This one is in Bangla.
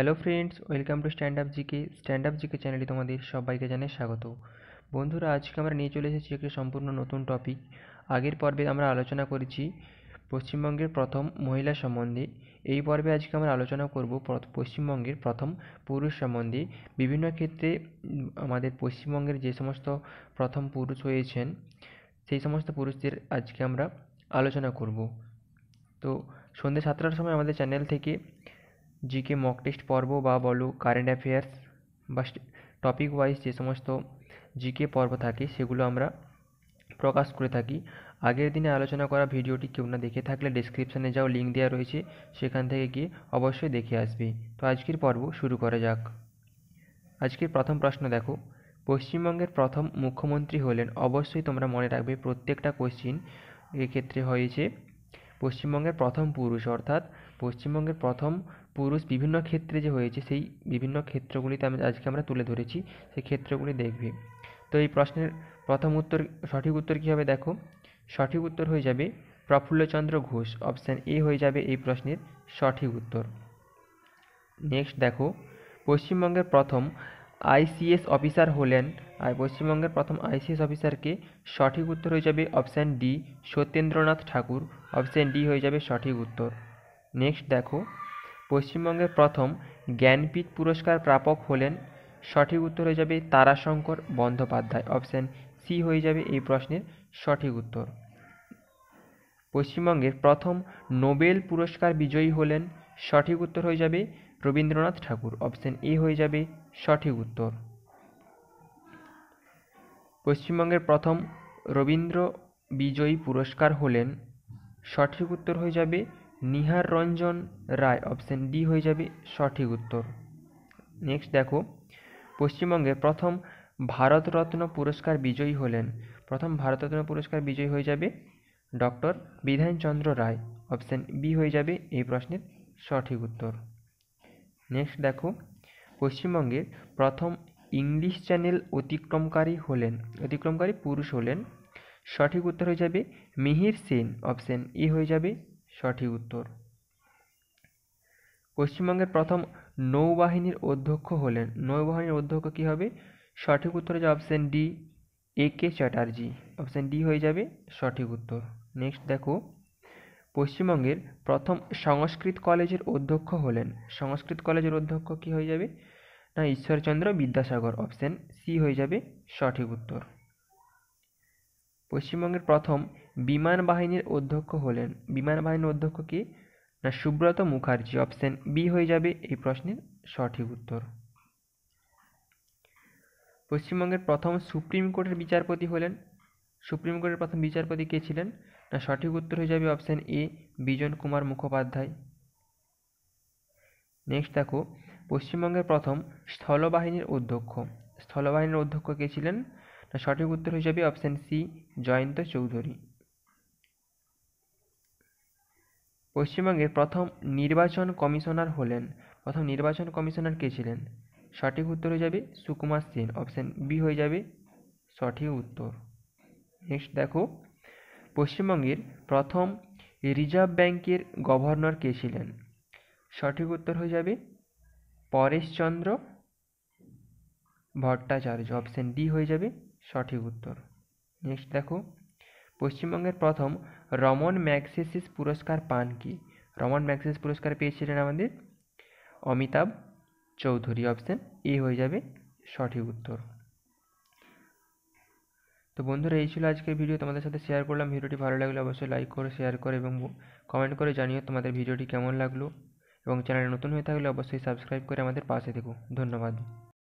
hello friends welcome to stand up G K stand up G K চ্যানেলে তোমাদের সবাইকে জানাই স্বাগত বন্ধুরা আজকে আমরা নিয়ে চলে এসেছি একটি সম্পূর্ণ নতুন টপিক আগের পর্বে আমরা আলোচনা করেছি পশ্চিমবঙ্গের প্রথম মহিলা সম্বন্ধে এই পর্বে আজকে আমরা আলোচনা করব পশ্চিমবঙ্গের প্রথম পুরুষ সম্বন্ধে বিভিন্ন ক্ষেত্রে আমাদের পশ্চিমবঙ্গের যে সমস্ত প্রথম পুরুষ হয়েছেন সেই সমস্ত পুরুষদের আজকে আমরা আলোচনা করব তো সন্ধ্যে সাতটার সময় আমাদের চ্যানেল থেকে জিকে মক টেস্ট পর্ব বা বলো কারেন্ট অ্যাফেয়ার্স বা টপিক ওয়াইজ যে সমস্ত জিকে পর্ব থাকে সেগুলো আমরা প্রকাশ করে থাকি আগের দিনে আলোচনা করা ভিডিওটি কেউ না দেখে থাকলে ডিসক্রিপশানে যাও লিঙ্ক দেওয়া রয়েছে সেখান থেকে গিয়ে অবশ্যই দেখে আসবে তো আজকের পর্ব শুরু করা যাক আজকের প্রথম প্রশ্ন দেখো পশ্চিমবঙ্গের প্রথম মুখ্যমন্ত্রী হলেন অবশ্যই তোমরা মনে রাখবে প্রত্যেকটা কোশ্চিন এক্ষেত্রে হয়েছে পশ্চিমবঙ্গের প্রথম পুরুষ অর্থাৎ পশ্চিমবঙ্গের প্রথম পুরুষ বিভিন্ন ক্ষেত্রে যে হয়েছে সেই বিভিন্ন ক্ষেত্রগুলিতে আমি আজকে আমরা তুলে ধরেছি সেই ক্ষেত্রগুলি দেখবে তো এই প্রশ্নের প্রথম উত্তর সঠিক উত্তর কী হবে দেখো সঠিক উত্তর হয়ে যাবে প্রফুল্লচন্দ্র ঘোষ অপশান এ হয়ে যাবে এই প্রশ্নের সঠিক উত্তর নেক্সট দেখো পশ্চিমবঙ্গের প্রথম আইসিএস অফিসার হলেন আর পশ্চিমবঙ্গের প্রথম আইসিএস অফিসারকে সঠিক উত্তর হয়ে যাবে option D Satyendranath Tagore option D হয়ে যাবে সঠিক উত্তর নেক্সট দেখো পশ্চিমবঙ্গের প্রথম জ্ঞানপীঠ পুরস্কার প্রাপক হলেন সঠিক উত্তর হয়ে যাবে তারাশঙ্কর বন্দ্যোপাধ্যায় অপশান সি হয়ে যাবে এই প্রশ্নের সঠিক উত্তর পশ্চিমবঙ্গের প্রথম নোবেল পুরস্কার বিজয়ী হলেন সঠিক উত্তর হয়ে যাবে রবীন্দ্রনাথ ঠাকুর অপশান এ হয়ে যাবে সঠিক উত্তর পশ্চিমবঙ্গের প্রথম রবীন্দ্র বিজয়ী পুরস্কার হলেন সঠিক উত্তর হয়ে যাবে নিহার রঞ্জন রায় অপশান ডি হয়ে যাবে সঠিক উত্তর নেক্সট দেখো পশ্চিমবঙ্গের প্রথম ভারতরত্ন পুরস্কার বিজয়ী হলেন প্রথম ভারতরত্ন পুরস্কার বিজয়ী হয়ে যাবে doctor Bidhan Chandra Roy option B হয়ে যাবে এই প্রশ্নের সঠিক উত্তর নেক্সট দেখো পশ্চিমবঙ্গের প্রথম ইংলিশ চ্যানেল অতিক্রমকারী হলেন অতিক্রমকারী পুরুষ হলেন সঠিক উত্তর হয়ে যাবে মিহির সেন অপশন ই হয়ে যাবে সঠিক উত্তর পশ্চিমবঙ্গের প্রথম নৌবাহিনীর অধ্যক্ষ হলেন নৌবাহিনীর অধ্যক্ষ কী হবে সঠিক উত্তর হয়ে যাবে option D A K Chatterjee option D হয়ে যাবে সঠিক উত্তর নেক্সট দেখো পশ্চিমবঙ্গের প্রথম সংস্কৃত কলেজের অধ্যক্ষ হলেন সংস্কৃত কলেজের অধ্যক্ষ কি হয়ে যাবে না ঈশ্বরচন্দ্র বিদ্যাসাগর অপশান সি হয়ে যাবে সঠিক উত্তর পশ্চিমবঙ্গের প্রথম বিমান বাহিনীর অধ্যক্ষ হলেন বিমান বাহিনীর অধ্যক্ষ কে না সুব্রত মুখার্জি অপশান বি হয়ে যাবে এই প্রশ্নের সঠিক উত্তর পশ্চিমবঙ্গের প্রথম সুপ্রিম কোর্টের বিচারপতি হলেন সুপ্রিম কোর্টের প্রথম বিচারপতি কে ছিলেন না সঠিক উত্তর হয়ে যাবে option A Bijan Kumar Mukhopadhyay next দেখো পশ্চিমবঙ্গের প্রথম স্থলবাহিনীর অধ্যক্ষ স্থলবাহিনীর অধ্যক্ষ কে ছিলেন না সঠিক উত্তর হয়ে যাবে অপশান সি জয়ন্ত চৌধুরী পশ্চিমবঙ্গের প্রথম নির্বাচন কমিশনার হলেন প্রথম নির্বাচন কমিশনার কে ছিলেন সঠিক উত্তর হয়ে যাবে সুকুমার সেন অপশান বি হয়ে যাবে সঠিক উত্তর নেক্সট দেখো পশ্চিমবঙ্গের প্রথম রিজার্ভ ব্যাঙ্কের গভর্নর কে ছিলেন সঠিক উত্তর হয়ে যাবে পরেশচন্দ্র ভট্টাচার্য অপশান ডি হয়ে যাবে সঠিক উত্তর নেক্সট দেখো পশ্চিমবঙ্গের প্রথম রমন ম্যাক্সেসিস পুরস্কার পান কি রমন ম্যাক্সেস পুরস্কার পেয়েছিলেন আমাদের অমিতাভ চৌধুরী অপশান এ হয়ে যাবে সঠিক উত্তর তো বন্ধুরা এই ছিল আজকের ভিডিও তোমাদের সাথে শেয়ার করলাম ভিডিওটি ভালো লাগলে অবশ্যই লাইক করে শেয়ার করে এবং কমেন্ট করে জানিও তোমাদের ভিডিওটি কেমন লাগলো এবং চ্যানেলে নতুন হয়ে থাকলে অবশ্যই সাবস্ক্রাইব করে আমাদের পাশে থেকো ধন্যবাদ